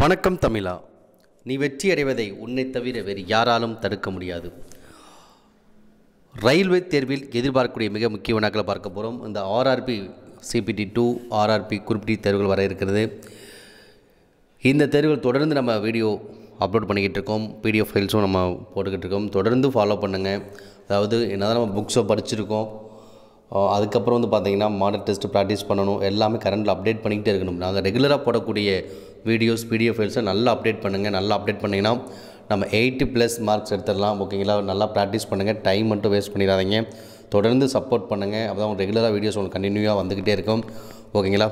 வணக்கம் தமிழா நீ வெற்றி அடைவதை உன்னை தவிர வேறு யாராலும் தடுக்க முடியாது ரயில்வே தேர்வில் எதிர்பார்க்கக்கூடிய மிக முக்கிய வினாக்களை பார்க்க போகிறோம் இந்த ஆர்ஆர்பி சிபிடி டூ ஆர்ஆர்பி குறிப்பிட்ட தேர்வுகள் வர இருக்கிறது இந்த தேர்வுகள் தொடர்ந்து நம்ம வீடியோ அப்லோட் பண்ணிக்கிட்டு இருக்கோம் பிடிஎஃப் ஃபைல்ஸும் நம்ம போட்டுக்கிட்டு இருக்கோம் தொடர்ந்து ஃபாலோ பண்ணுங்கள் அதாவது தான் நம்ம புக்ஸை படிச்சிருக்கோம் அதுக்கப்புறம் வந்து பார்த்திங்கன்னா மாடல் டெஸ்ட்டு ப்ராக்டிஸ் பண்ணணும் எல்லாமே கரண்டில் அப்டேட் பண்ணிக்கிட்டே இருக்கணும் நாங்கள் ரெகுலராக போடக்கூடிய வீடியோஸ் பிடிஎஃப் ஃபைல்ஸை நல்லா அப்டேட் பண்ணுங்கள் நல்லா அப்டேட் பண்ணிங்கன்னா நம்ம எயிட்டி ப்ளஸ் மார்க்ஸ் எடுத்துடலாம் ஓகேங்களா நல்லா ப்ராக்டிஸ் பண்ணுங்கள் டைம் மட்டும் வேஸ்ட் பண்ணிடாதீங்க தொடர்ந்து சப்போர்ட் பண்ணுங்கள் அப்போ தான் ரெகுலராக வீடியோஸ் உங்களுக்கு கண்டினியூவாக வந்துக்கிட்டே இருக்கும் ஓகேங்களா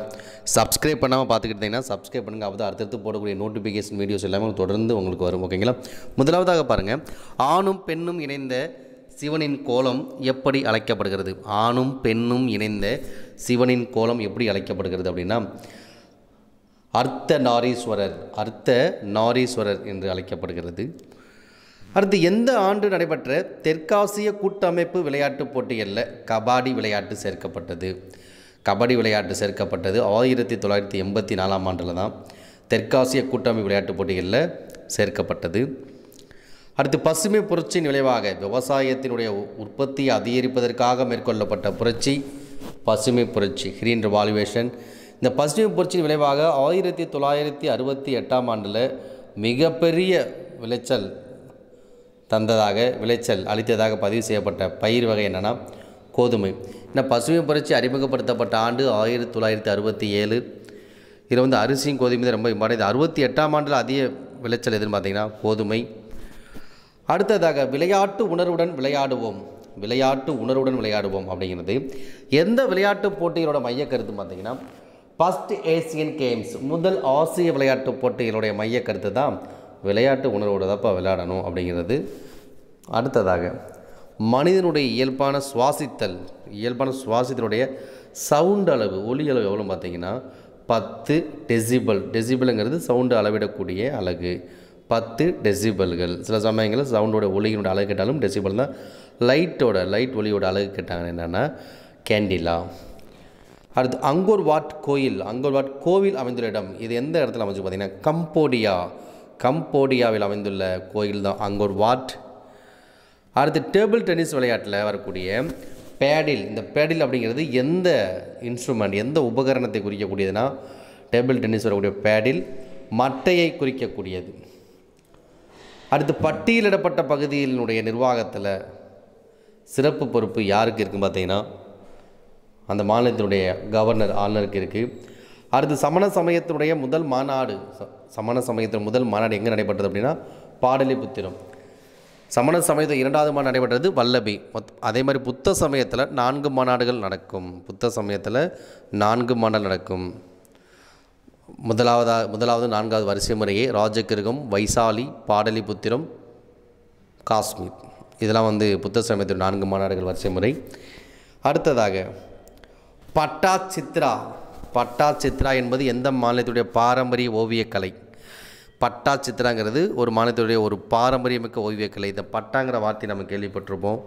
சப்ஸ்கிரைப் பண்ணாமல் பார்த்துக்கிட்டிங்கன்னா சப்ஸ்கிரைப் பண்ணுங்கள் அப்போ தான் அடுத்தடுத்து போடக்கூடிய நோட்டிஃபிகேஷன் வீடியோஸ் எல்லாமே தொடர்ந்து உங்களுக்கு வரும் ஓகேங்களா முதலாவதாக பாருங்கள் ஆணும் பெண்ணும் இணைந்த சிவனின் கோலம் எப்படி அழைக்கப்படுகிறது ஆணும் பெண்ணும் இணைந்த சிவனின் கோலம் எப்படி அழைக்கப்படுகிறது அப்படின்னா அர்த்த நாரீஸ்வரர் அர்த்த நாரீஸ்வரர் என்று அழைக்கப்படுகிறது அடுத்து எந்த ஆண்டு நடைபெற்ற தெற்காசிய கூட்டமைப்பு விளையாட்டுப் போட்டிகளில் கபாடி விளையாட்டு சேர்க்கப்பட்டது கபடி விளையாட்டு சேர்க்கப்பட்டது ஆயிரத்தி தொள்ளாயிரத்தி எண்பத்தி நாலாம் ஆண்டில் தான் தெற்காசிய கூட்டமைப்பு விளையாட்டுப் போட்டிகளில் சேர்க்கப்பட்டது அடுத்து பசுமை புரட்சியின் விளைவாக விவசாயத்தினுடைய உற்பத்தியை அதிகரிப்பதற்காக மேற்கொள்ளப்பட்ட புரட்சி பசுமை புரட்சி ஹிரீன் ரிவால்வேஷன் இந்த பசுமை புரட்சியின் விளைவாக ஆயிரத்தி தொள்ளாயிரத்தி அறுபத்தி எட்டாம் ஆண்டில் மிகப்பெரிய விளைச்சல் தந்ததாக விளைச்சல் அளித்ததாக பதிவு செய்யப்பட்ட பயிர் வகை என்னென்னா கோதுமை ஏன்னா பசுமை புரட்சி அறிமுகப்படுத்தப்பட்ட ஆண்டு ஆயிரத்தி தொள்ளாயிரத்தி அறுபத்தி ஏழு இதில் வந்து அரிசியும் கோதுமை ரொம்ப ரொம்ப இது அறுபத்தி எட்டாம் ஆண்டில் அதிக விளைச்சல் எதுன்னு பார்த்தீங்கன்னா கோதுமை அடுத்ததாக விளையாட்டு உணர்வுடன் விளையாடுவோம் விளையாட்டு உணர்வுடன் விளையாடுவோம் அப்படிங்கிறது எந்த விளையாட்டு போட்டிகளோட மைய கருத்து பார்த்தீங்கன்னா ஃபஸ்ட் ஏசியன் கேம்ஸ் முதல் ஆசிய விளையாட்டு போட்டிகளுடைய மைய கருத்து தான் விளையாட்டு உணர்வோடு தான்ப்பா விளையாடணும் அப்படிங்கிறது அடுத்ததாக மனிதனுடைய இயல்பான சுவாசித்தல் இயல்பான சுவாசித்தலுடைய சவுண்ட் அளவு ஒலி அளவு எவ்வளோ பார்த்தீங்கன்னா பத்து டெசிபல் டெசிபிளுங்கிறது சவுண்டு அளவிடக்கூடிய அழகு பத்து டெசிபல்கள் சில சமயங்களில் சவுண்டோட ஒலியினோட அழகு கேட்டாலும் டெசிபிள் தான் லைட்டோட லைட் ஒலியோட அழகு கேட்டாங்க என்னென்னா கேண்டிலா அடுத்து வாட் கோயில் வாட் கோவில் அமைந்துள்ள இடம் இது எந்த இடத்துல அமைஞ்சு பார்த்தீங்கன்னா கம்போடியா கம்போடியாவில் அமைந்துள்ள கோயில் தான் வாட் அடுத்து டேபிள் டென்னிஸ் விளையாட்டில் வரக்கூடிய பேடில் இந்த பேடில் அப்படிங்கிறது எந்த இன்ஸ்ட்ருமெண்ட் எந்த உபகரணத்தை குறிக்கக்கூடியதுன்னா டேபிள் டென்னிஸ் வரக்கூடிய பேடில் மட்டையை குறிக்கக்கூடியது அடுத்து பட்டியலிடப்பட்ட பகுதியினுடைய நிர்வாகத்தில் சிறப்பு பொறுப்பு யாருக்கு இருக்குன்னு பார்த்தீங்கன்னா அந்த மாநிலத்தினுடைய கவர்னர் ஆளுநருக்கு இருக்குது அடுத்து சமண சமயத்தினுடைய முதல் மாநாடு சமண சமயத்தின் முதல் மாநாடு எங்கே நடைபெற்றது அப்படின்னா பாடலிபுத்திரம் சமண சமயத்தில் இரண்டாவது மாதம் நடைபெற்றது வல்லபி அதே மாதிரி புத்த சமயத்தில் நான்கு மாநாடுகள் நடக்கும் புத்த சமயத்தில் நான்கு மாநாடு நடக்கும் முதலாவதா முதலாவது நான்காவது வரிசை முறையே ராஜகிருகம் வைசாலி பாடலிபுத்திரம் காஷ்மீர் இதெல்லாம் வந்து புத்த சமயத்தின் நான்கு மாநாடுகள் வரிசை முறை அடுத்ததாக பட்டா சித்ரா பட்டா சித்ரா என்பது எந்த மாநிலத்துடைய பாரம்பரிய ஓவியக்கலை பட்டா சித்ராங்கிறது ஒரு மாநிலத்துடைய ஒரு பாரம்பரியமிக்க ஓவியக்கலை இந்த பட்டாங்கிற வார்த்தை நம்ம கேள்விப்பட்டிருப்போம்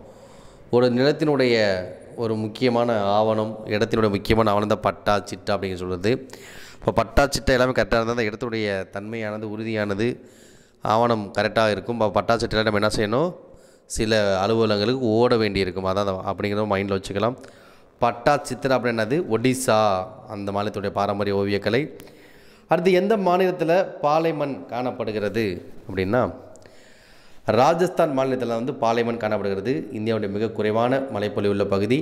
ஒரு நிலத்தினுடைய ஒரு முக்கியமான ஆவணம் இடத்தினுடைய முக்கியமான ஆவணம் தான் பட்டா சிட்டா அப்படின்னு சொல்கிறது இப்போ பட்டா சிட்டா எல்லாமே கரெக்டாக இருந்தால் அந்த இடத்துடைய தன்மையானது உறுதியானது ஆவணம் கரெக்டாக இருக்கும் இப்போ பட்டா சிட்டில் நம்ம என்ன செய்யணும் சில அலுவலகங்களுக்கு ஓட வேண்டியிருக்கும் அதான் அப்படிங்கிறத மைண்டில் வச்சுக்கலாம் பட்டா சித்திரா அப்படின்னது ஒடிசா அந்த மாநிலத்துடைய பாரம்பரிய ஓவியக்கலை அடுத்து எந்த மாநிலத்தில் பாலைமண் காணப்படுகிறது அப்படின்னா ராஜஸ்தான் மாநிலத்தில் வந்து பாலைமண் காணப்படுகிறது இந்தியாவுடைய மிக குறைவான மலைப்பொழிவு உள்ள பகுதி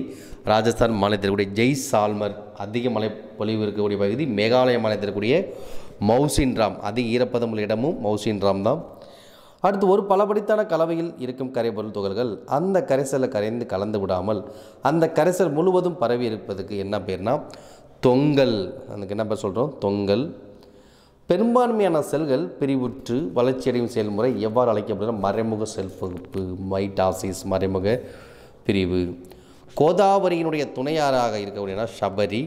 ராஜஸ்தான் மாநிலத்தில் இருக்கக்கூடிய ஜெய் சால்மர் அதிக மலைப்பொழிவு இருக்கக்கூடிய பகுதி மேகாலய மாநிலத்தில் இருக்கக்கூடிய மவுசின்ராம் அதிக ஈரப்பதம் உள்ள இடமும் மவுசின்ராம் தான் அடுத்து ஒரு பலபடித்தான கலவையில் இருக்கும் கரைபொருள் துகள்கள் அந்த கரைசலை கரைந்து கலந்து விடாமல் அந்த கரைசல் முழுவதும் பரவி இருப்பதுக்கு என்ன பேர்னா தொங்கல் அதுக்கு என்ன பேர் சொல்கிறோம் தொங்கல் பெரும்பான்மையான செல்கள் பிரிவுற்று வளர்ச்சியடையும் செயல்முறை எவ்வாறு அழைக்கப்படுகிற மறைமுக செல் பகுப்பு மைட்டாசிஸ் மறைமுக பிரிவு கோதாவரியினுடைய துணையாராக இருக்கக்கூடியன்னா சபரி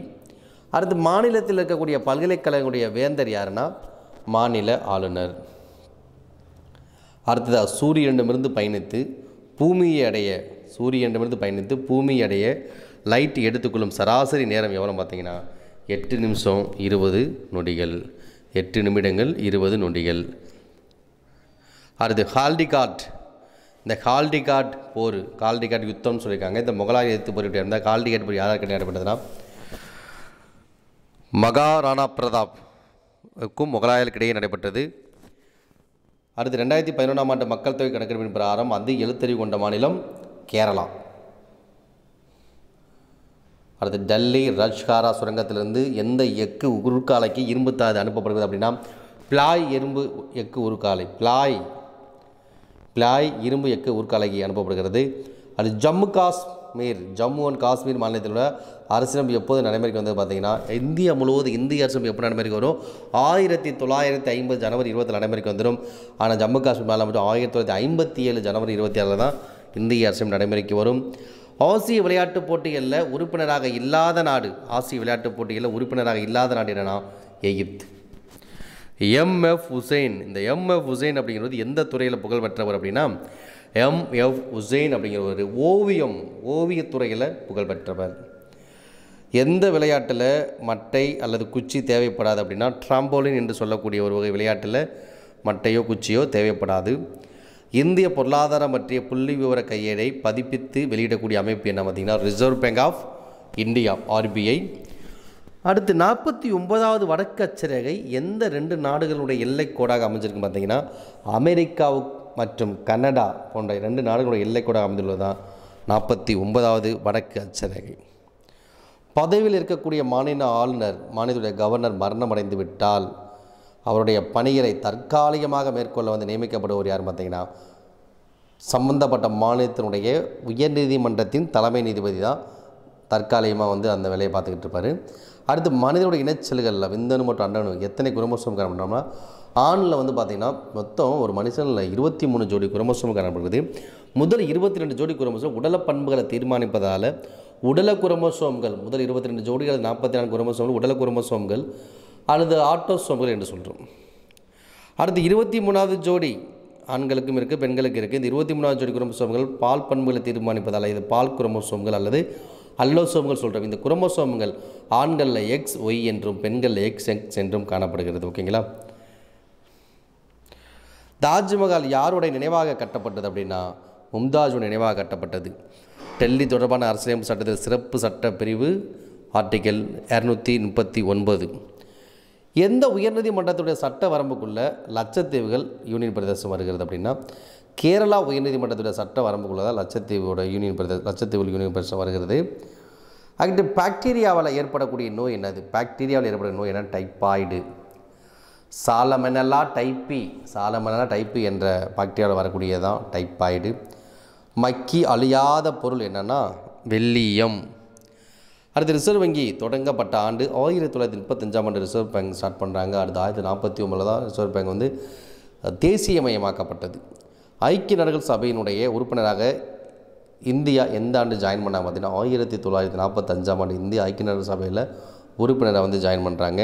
அடுத்து மாநிலத்தில் இருக்கக்கூடிய பல்கலைக்கழகங்களுடைய வேந்தர் யாருன்னா மாநில ஆளுநர் அடுத்ததாக சூரியனிடமிருந்து பயணித்து பூமியை அடைய சூரியனிடமிருந்து பயணித்து பூமியை அடைய லைட் எடுத்துக்கொள்ளும் சராசரி நேரம் எவ்வளோ பார்த்தீங்கன்னா எட்டு நிமிஷம் இருபது நொடிகள் எட்டு நிமிடங்கள் இருபது நொடிகள் அடுத்து ஹால்டிகாட் இந்த ஹால்டிகாட் போர் கால்டிகாட் யுத்தம்னு சொல்லியிருக்காங்க இந்த முகலாய எதிர்த்து போரிட்டு இருந்தால் கால்டிகாட் போர் யாராக நடைபெற்றதுன்னா மகாராணா பிரதாப் பிரதாப்க்கும் முகலாயர்களுக்கிடையே நடைபெற்றது அடுத்து ரெண்டாயிரத்தி பதினொன்றாம் ஆண்டு மக்கள் தொகை கணக்கெடுப்பின் பிரகாரம் வந்து எழுத்தறிவு கொண்ட மாநிலம் கேரளா அடுத்து டெல்லி ரஜ்காரா சுரங்கத்திலிருந்து எந்த எக்கு உருக்காலைக்கு இரும்பு தாது அனுப்பப்படுகிறது அப்படின்னா பிளாய் இரும்பு எக்கு உருக்காலை பிளாய் பிளாய் இரும்பு எக்கு உருக்காலைக்கு அனுப்பப்படுகிறது அடுத்து ஜம்மு காஷ் காஷ்மீர் ஜம்மு அண்ட் காஷ்மீர் மாநிலத்தில் உள்ள அரசியலமைப்பு எப்போது நடைமுறைக்கு வந்தது பார்த்தீங்கன்னா இந்தியா முழுவதும் இந்திய அரசியலமைப்பு எப்போ நடைமுறைக்கு வரும் ஆயிரத்தி தொள்ளாயிரத்தி ஐம்பது ஜனவரி இருபத்தில் நடைமுறைக்கு வந்துடும் ஆனால் ஜம்மு காஷ்மீர் மாநிலம் மட்டும் ஆயிரத்தி தொள்ளாயிரத்தி ஐம்பத்தி ஏழு ஜனவரி இருபத்தி ஏழில் தான் இந்திய அரசியல் நடைமுறைக்கு வரும் ஆசிய விளையாட்டுப் போட்டிகளில் உறுப்பினராக இல்லாத நாடு ஆசிய விளையாட்டுப் போட்டிகளில் உறுப்பினராக இல்லாத நாடு என்னென்னா எகிப்து எம்எஃப் ஹுசைன் இந்த எம்எஃப் ஹுசைன் அப்படிங்கிறது எந்த துறையில் புகழ் பெற்றவர் அப்படின்னா எம் எஃப் உசைன் அப்படிங்கிற ஒரு ஓவியம் ஓவியத்துறையில் புகழ் பெற்றவர் எந்த விளையாட்டில் மட்டை அல்லது குச்சி தேவைப்படாது அப்படின்னா ட்ராம்போலின் என்று சொல்லக்கூடிய ஒரு வகை விளையாட்டில் மட்டையோ குச்சியோ தேவைப்படாது இந்திய பொருளாதாரம் பற்றிய புள்ளி விவர கையேடை பதிப்பித்து வெளியிடக்கூடிய அமைப்பு என்ன பார்த்திங்கன்னா Reserve Bank of India RBI அடுத்து நாற்பத்தி ஒன்பதாவது வடக்கு அச்சரேகை எந்த ரெண்டு நாடுகளுடைய எல்லை கோடாக அமைஞ்சிருக்கு பார்த்தீங்கன்னா அமெரிக்காவுக்கு மற்றும் கனடா போன்ற இரண்டு நாடுகளுடைய எல்லை கூட அமைந்துள்ளதுதான் நாற்பத்தி ஒன்பதாவது வடக்கு அச்சரேகை பதவியில் இருக்கக்கூடிய மாநில ஆளுநர் மாநிலத்துடைய கவர்னர் மரணமடைந்து விட்டால் அவருடைய பணிகளை தற்காலிகமாக மேற்கொள்ள வந்து நியமிக்கப்படுவோர் யார் பார்த்தீங்கன்னா சம்பந்தப்பட்ட மாநிலத்தினுடைய உயர்நீதிமன்றத்தின் தலைமை நீதிபதி தான் தற்காலிகமாக வந்து அந்த வேலையை பார்த்துக்கிட்டு இருப்பார் அடுத்து மனிதனோட இனச்செல்களில் விந்தனு மற்றும் அண்டனு எத்தனை குரோமோசோம் காணப்படுறோம்னா ஆணில் வந்து பார்த்திங்கன்னா மொத்தம் ஒரு மனுஷனில் இருபத்தி மூணு ஜோடி குரோமோசோம் காணப்படுகிறது முதல் இருபத்தி ரெண்டு ஜோடி குரோமோசோம் உடல பண்புகளை தீர்மானிப்பதால் உடல குரோமோசோம்கள் முதல் இருபத்தி ரெண்டு ஜோடிகள் நாற்பத்தி நாலு குரோமோசோம்கள் உடல குரோமோசோம்கள் அல்லது ஆட்டோசோம்கள் என்று சொல்கிறோம் அடுத்து இருபத்தி மூணாவது ஜோடி ஆண்களுக்கும் இருக்குது பெண்களுக்கும் இருக்குது இந்த இருபத்தி மூணாவது ஜோடி குரோமோசோம்கள் பால் பண்புகளை தீர்மானிப்பதால் இது பால் குரோமோசோம்கள் அல்லது அல்லோசோம்கள் சொல்கிறோம் இந்த குரோமோசோம்கள் ஆண்களில் எக்ஸ் ஒய் என்றும் பெண்களில் எக்ஸ் எக்ஸ் என்றும் காணப்படுகிறது ஓகேங்களா தாஜ்மஹால் யாருடைய நினைவாக கட்டப்பட்டது அப்படின்னா மும்தாஜுடைய நினைவாக கட்டப்பட்டது டெல்லி தொடர்பான அரசியலமைப்பு சட்டத்தில் சிறப்பு சட்ட பிரிவு ஆர்டிக்கல் இரநூத்தி முப்பத்தி ஒன்பது எந்த உயர்நீதிமன்றத்துடைய சட்ட வரம்புக்குள்ளே லட்சத்தீவுகள் யூனியன் பிரதேசம் வருகிறது அப்படின்னா கேரளா உயர்நீதிமன்றத்துடைய சட்ட வரம்புக்குள்ளே தான் லட்சத்தீவோட யூனியன் பிரதேசம் லட்சத்தீவுகள் யூனியன் பிரதேசம் வருகிறது அங்கிட்டு பாக்டீரியாவில் ஏற்படக்கூடிய நோய் என்னது பாக்டீரியாவில் ஏற்படக்கூடிய நோய் என்ன டைப்பாய்டு சாலமெனலா டைப்பி சாலமெனலா டைப்பி என்ற பாக்டீரியாவில் வரக்கூடியதான் டைப்பாய்டு மக்கி அழியாத பொருள் என்னென்னா வெள்ளியம் அடுத்து ரிசர்வ் வங்கி தொடங்கப்பட்ட ஆண்டு ஆயிரத்தி தொள்ளாயிரத்தி முப்பத்தஞ்சாம் ஆண்டு ரிசர்வ் பேங்க் ஸ்டார்ட் பண்ணுறாங்க அடுத்து ஆயிரத்தி நாற்பத்தி ஒம்பதில் தான் ரிசர்வ் பேங்க் வந்து தேசியமயமாக்கப்பட்டது ஐக்கிய நாடுகள் சபையினுடைய உறுப்பினராக இந்தியா எந்த ஆண்டு ஜாயின் பண்ணாங்க பார்த்தீங்கன்னா ஆயிரத்தி தொள்ளாயிரத்தி நாற்பத்தஞ்சாம் ஆண்டு இந்திய ஐக்கிய நாடுகள் சபையில் உறுப்பினராக வந்து ஜாயின் பண்ணுறாங்க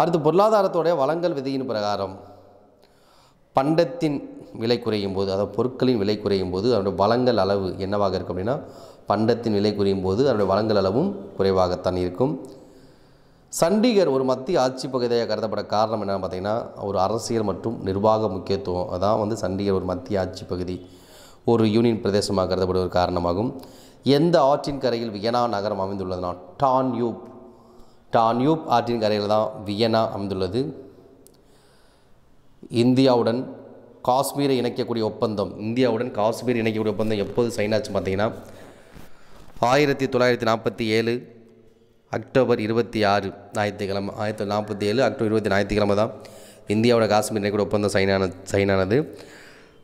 அடுத்து பொருளாதாரத்தோடைய வளங்கள் விதியின் பிரகாரம் பண்டத்தின் விலை குறையும் போது அதாவது பொருட்களின் விலை குறையும் போது அதனுடைய வளங்கள் அளவு என்னவாக இருக்கும் அப்படின்னா பண்டத்தின் விலை குறையும் போது அதனுடைய வளங்கள் அளவும் குறைவாகத்தான் இருக்கும் சண்டிகர் ஒரு மத்திய ஆட்சி பகுதியாக கருதப்பட காரணம் என்னென்னு பார்த்தீங்கன்னா ஒரு அரசியல் மற்றும் நிர்வாக முக்கியத்துவம் அதான் வந்து சண்டிகர் ஒரு மத்திய ஆட்சி பகுதி ஒரு யூனியன் பிரதேசமாக ஒரு காரணமாகும் எந்த ஆற்றின் கரையில் வியனா நகரம் அமைந்துள்ளதுனா டான்யூப் டான்யூப் ஆற்றின் கரையில் தான் வியனா அமைந்துள்ளது இந்தியாவுடன் காஷ்மீரை இணைக்கக்கூடிய ஒப்பந்தம் இந்தியாவுடன் காஷ்மீர் இணைக்கக்கூடிய ஒப்பந்தம் எப்போது சைன் ஆச்சு பார்த்தீங்கன்னா ஆயிரத்தி தொள்ளாயிரத்தி நாற்பத்தி ஏழு அக்டோபர் இருபத்தி ஆறு ஞாயிற்றுக்கிழமை ஆயிரத்தி தொள்ளாயிரத்தி நாற்பத்தி ஏழு அக்டோபர் இருபத்தி ஞாயிற்றுக்கிழமை தான் இந்தியாவோட காஷ்மீர் இணைக்கக்கூடிய ஒப்பந்தம் சைனான சைனானது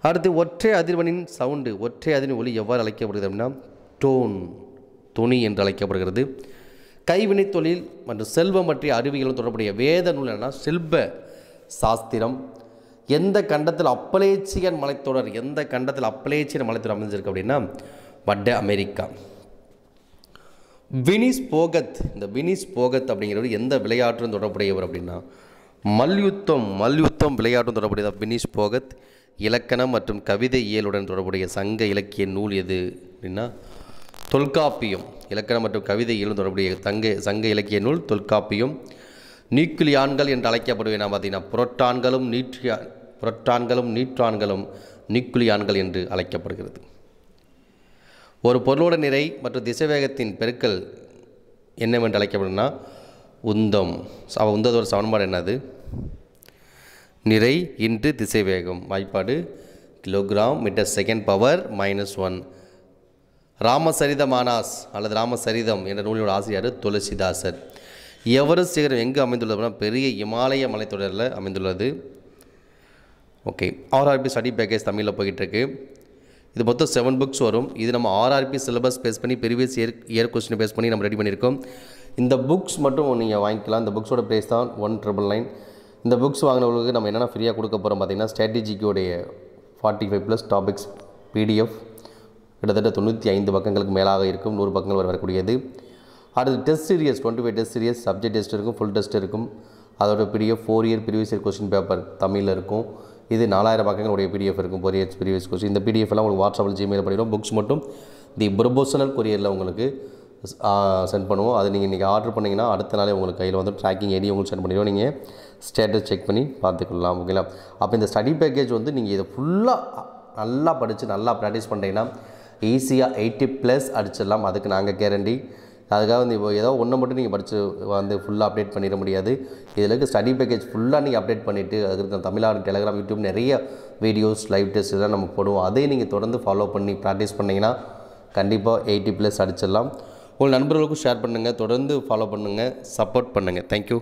அடுத்து ஒற்றை அதிர்வனின் சவுண்டு ஒற்றை அதிர்வின் ஒளி எவ்வாறு அழைக்கப்படுகிறது அப்படின்னா டோன் துணி என்று அழைக்கப்படுகிறது கைவினைத் தொழில் மற்றும் செல்வம் பற்றிய அறிவியலும் தொடர்புடைய வேத நூல் என்னன்னா சில்ப சாஸ்திரம் எந்த கண்டத்தில் அப்பலேச்சியன் மலைத்தொடர் எந்த கண்டத்தில் அப்பலேச்சியன் மலைத்தொடர் அமைஞ்சிருக்கு அப்படின்னா வட அமெரிக்கா வினிஸ் போகத் இந்த வினிஸ் போகத் அப்படிங்கிறவர் எந்த விளையாட்டுடன் தொடர்புடையவர் அப்படின்னா மல்யுத்தம் மல்யுத்தம் விளையாட்டும் தொடர்புடையதா வினிஷ் போகத் இலக்கணம் மற்றும் கவிதை இயலுடன் தொடர்புடைய சங்க இலக்கிய நூல் எது அப்படின்னா தொல்காப்பியம் இலக்கணம் மற்றும் கவிதை இயலும் தொடர்புடைய தங்க சங்க இலக்கிய நூல் தொல்காப்பியம் நியூக்ளியான்கள் என்று அழைக்கப்படுவேன் பார்த்தீங்கன்னா புரோட்டான்களும் நியூட்ரியா புரட்டான்களும் நீற்றான்களும் நீக்குலியான்கள் என்று அழைக்கப்படுகிறது ஒரு பொருளோட நிறை மற்றும் திசைவேகத்தின் பெருக்கல் என்னவென்று அழைக்கப்படும்னா உந்தம் அவ உந்ததோட சமன்பாடு என்னது நிறை இன்று திசைவேகம் வாய்ப்பாடு kilogram metre second power minus one Ramcharitmanas அல்லது ராமசரிதம் என்ற நூலியோட ஆசிரியர் துளசிதாசர் எவரும் சிகரம் எங்கு அமைந்துள்ளதுனா பெரிய இமாலய மலைத்தொடரில் அமைந்துள்ளது ஓகே ஆர்ஆர்பி ஸ்டடி பேக்கேஜ் தமிழில் போயிட்டுருக்கு இது மொத்தம் செவன் புக்ஸ் வரும் இது நம்ம ஆர்ஆர்பி சிலபஸ் பேஸ் பண்ணி previous year year question base பண்ணி நம்ம ரெடி பண்ணியிருக்கோம் இந்த புக்ஸ் மட்டும் நீங்கள் வாங்கிக்கலாம் இந்த புக்ஸோட ப்ரைஸ் தான் ஒன் ட்ரிபிள் நைன் இந்த புக்ஸ் வாங்கினவங்களுக்கு நம்ம என்னென்ன ஃப்ரீயாக கொடுக்க போகிறோம் பார்த்திங்கன்னா ஸ்ட்ராட்டஜிக்கோடைய forty five plus topics PDF கிட்டத்தட்ட தொண்ணூற்றி ஐந்து பக்கங்களுக்கு மேலாக இருக்கும் நூறு பக்கங்கள் வர வரக்கூடியது அடுத்து test series twenty five test series subject test இருக்கும் ஃபுல் டெஸ்ட் இருக்கும் அதோட PDF four year previous year question paper தமிழில் இருக்கும் இது நாலாயிரம் பக்கங்களுடைய பிடிஎஃப் இருக்கும் பொரியர் ப்ரீவியஸ் கொஸ்டின் இந்த பிடிஎஃப்லாம் உங்களுக்கு வாட்ஸ்அப்பில் ஜிமெயில் பண்ணிடுவோம் புக்ஸ் மட்டும் தி ப்ரொபோசனல் கொரியரில் உங்களுக்கு சென்ட் பண்ணுவோம் அது நீங்கள் இன்றைக்கி ஆர்டர் பண்ணிங்கன்னா அடுத்த நாளே உங்களுக்கு கையில் வந்து ட்ராக்கிங் ஐடி உங்களுக்கு சென்ட் பண்ணிடுவோம் நீங்கள் ஸ்டேட்டஸ் செக் பண்ணி பார்த்துக்கலாம் ஓகேங்களா அப்போ இந்த ஸ்டடி பேக்கேஜ் வந்து நீங்கள் இதை ஃபுல்லாக நல்லா படித்து நல்லா ப்ராக்டிஸ் பண்ணிட்டீங்கன்னா ஈஸியாக எயிட்டி ப்ளஸ் அடிச்சிடலாம் அதுக்கு நாங்கள் கேரண்டி அதுக்காக வந்து இப்போ ஏதோ ஒன்று மட்டும் நீங்கள் படித்து வந்து ஃபுல்லாக அப்டேட் பண்ணிட முடியாது இதில் இருக்க ஸ்டடி பேக்கேஜ் ஃபுல்லாக நீங்கள் அப்டேட் பண்ணிவிட்டு அதுக்கு இருக்க தமிழ்நாடு டெலகிராம் யூடியூப் நிறைய வீடியோஸ் லைவ் டெஸ்ட் இதெல்லாம் நம்ம போடுவோம் அதையும் நீங்கள் தொடர்ந்து ஃபாலோ பண்ணி ப்ராக்டிஸ் பண்ணிங்கன்னா கண்டிப்பாக எயிட்டி ப்ளஸ் அடிச்சிடலாம் உங்கள் நண்பர்களுக்கும் ஷேர் பண்ணுங்கள் தொடர்ந்து ஃபாலோ பண்ணுங்கள் சப்போர்ட் பண்ணுங்கள் தேங்க்யூ